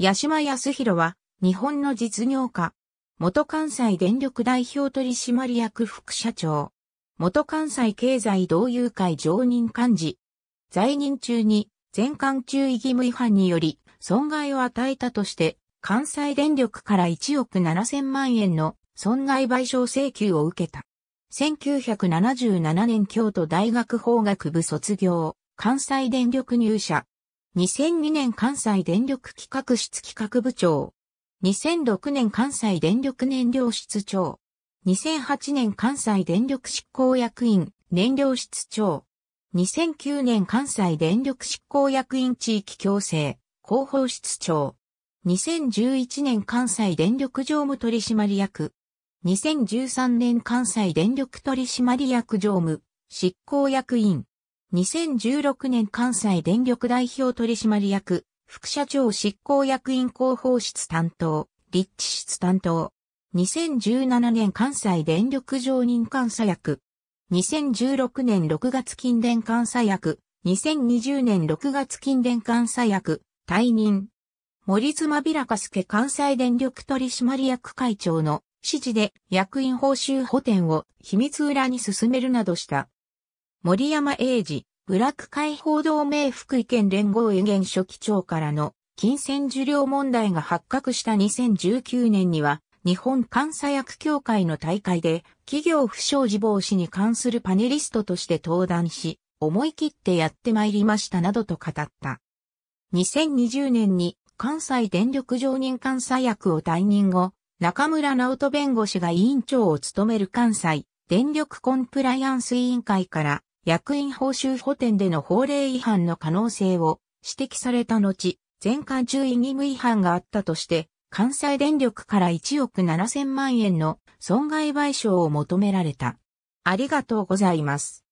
八島康弘は、日本の実業家。元関西電力代表取締役副社長。元関西経済同友会常任幹事。在任中に、全館注意義務違反により、損害を与えたとして、関西電力から1億7000万円の損害賠償請求を受けた。1977年京都大学法学部卒業、関西電力入社。2002年関西電力企画室企画部長。2006年関西電力燃料室長。2008年関西電力執行役員燃料室長。2009年関西電力執行役員地域共生広報室長。2011年関西電力常務取締役。2013年関西電力取締役常務執行役員。2016年関西電力代表取締役、副社長執行役員広報室担当、立地室担当。2017年関西電力常任監査役。2016年6月近電監査役。2020年6月近電監査役、退任。森妻平らかすけ関西電力取締役会長の指示で役員報酬補填を秘密裏に進めるなどした。森山英二、ブラック解放同盟福井県連合医現書記長からの金銭受領問題が発覚した2019年には、日本監査役協会の大会で企業不祥事防止に関するパネリストとして登壇し、思い切ってやってまいりましたなどと語った。2020年に関西電力常任監査役を退任後、中村直人弁護士が委員長を務める関西電力コンプライアンス委員会から役員報酬補填での法令違反の可能性を指摘された後、全館注意義務違反があったとして、関西電力から1億7千万円の損害賠償を求められた。ありがとうございます。